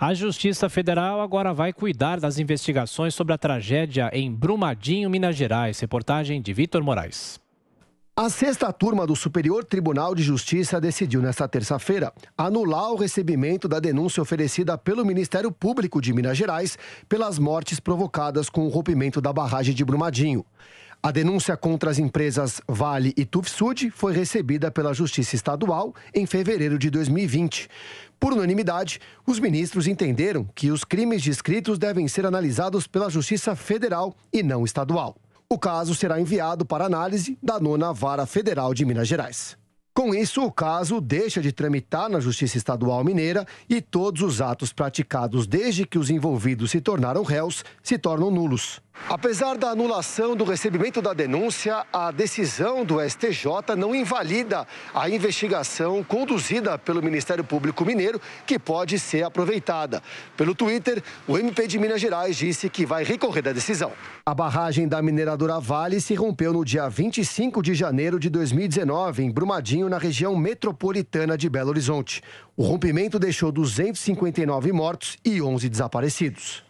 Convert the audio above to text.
A Justiça Federal agora vai cuidar das investigações sobre a tragédia em Brumadinho, Minas Gerais. Reportagem de Vitor Moraes. A sexta turma do Superior Tribunal de Justiça decidiu nesta terça-feira anular o recebimento da denúncia oferecida pelo Ministério Público de Minas Gerais pelas mortes provocadas com o rompimento da barragem de Brumadinho. A denúncia contra as empresas Vale e Tufsud foi recebida pela Justiça Estadual em fevereiro de 2020. Por unanimidade, os ministros entenderam que os crimes descritos devem ser analisados pela Justiça Federal e não estadual. O caso será enviado para análise da nona Vara Federal de Minas Gerais. Com isso, o caso deixa de tramitar na Justiça Estadual Mineira e todos os atos praticados desde que os envolvidos se tornaram réus se tornam nulos. Apesar da anulação do recebimento da denúncia, a decisão do STJ não invalida a investigação conduzida pelo Ministério Público Mineiro, que pode ser aproveitada. Pelo Twitter, o MP de Minas Gerais disse que vai recorrer da decisão. A barragem da mineradora Vale se rompeu no dia 25 de janeiro de 2019, em Brumadinho, na região metropolitana de Belo Horizonte. O rompimento deixou 259 mortos e 11 desaparecidos.